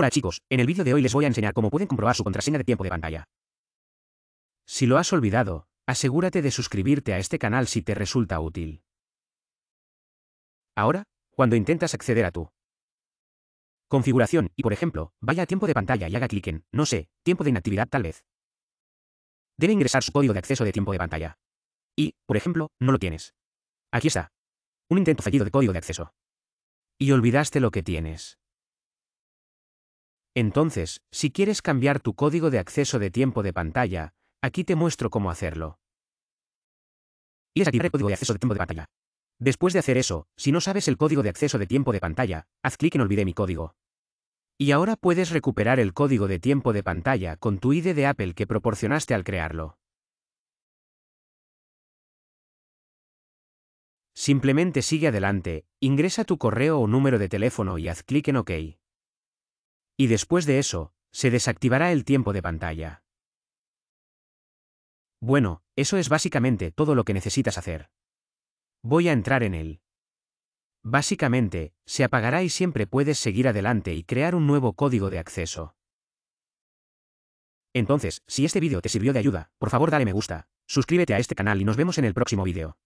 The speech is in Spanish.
Hola chicos, en el vídeo de hoy les voy a enseñar cómo pueden comprobar su contraseña de tiempo de pantalla. Si lo has olvidado, asegúrate de suscribirte a este canal si te resulta útil. Ahora, cuando intentas acceder a tu configuración y por ejemplo, vaya a tiempo de pantalla y haga clic en, no sé, tiempo de inactividad tal vez. Debe ingresar su código de acceso de tiempo de pantalla. Y, por ejemplo, no lo tienes. Aquí está. Un intento fallido de código de acceso. Y olvidaste lo que tienes. Entonces, si quieres cambiar tu código de acceso de tiempo de pantalla, aquí te muestro cómo hacerlo. Y es el código de acceso de tiempo de pantalla. Después de hacer eso, si no sabes el código de acceso de tiempo de pantalla, haz clic en Olvidé mi código. Y ahora puedes recuperar el código de tiempo de pantalla con tu ID de Apple que proporcionaste al crearlo. Simplemente sigue adelante, ingresa tu correo o número de teléfono y haz clic en OK y después de eso, se desactivará el tiempo de pantalla. Bueno, eso es básicamente todo lo que necesitas hacer. Voy a entrar en él. Básicamente, se apagará y siempre puedes seguir adelante y crear un nuevo código de acceso. Entonces, si este vídeo te sirvió de ayuda, por favor dale me gusta, suscríbete a este canal y nos vemos en el próximo vídeo.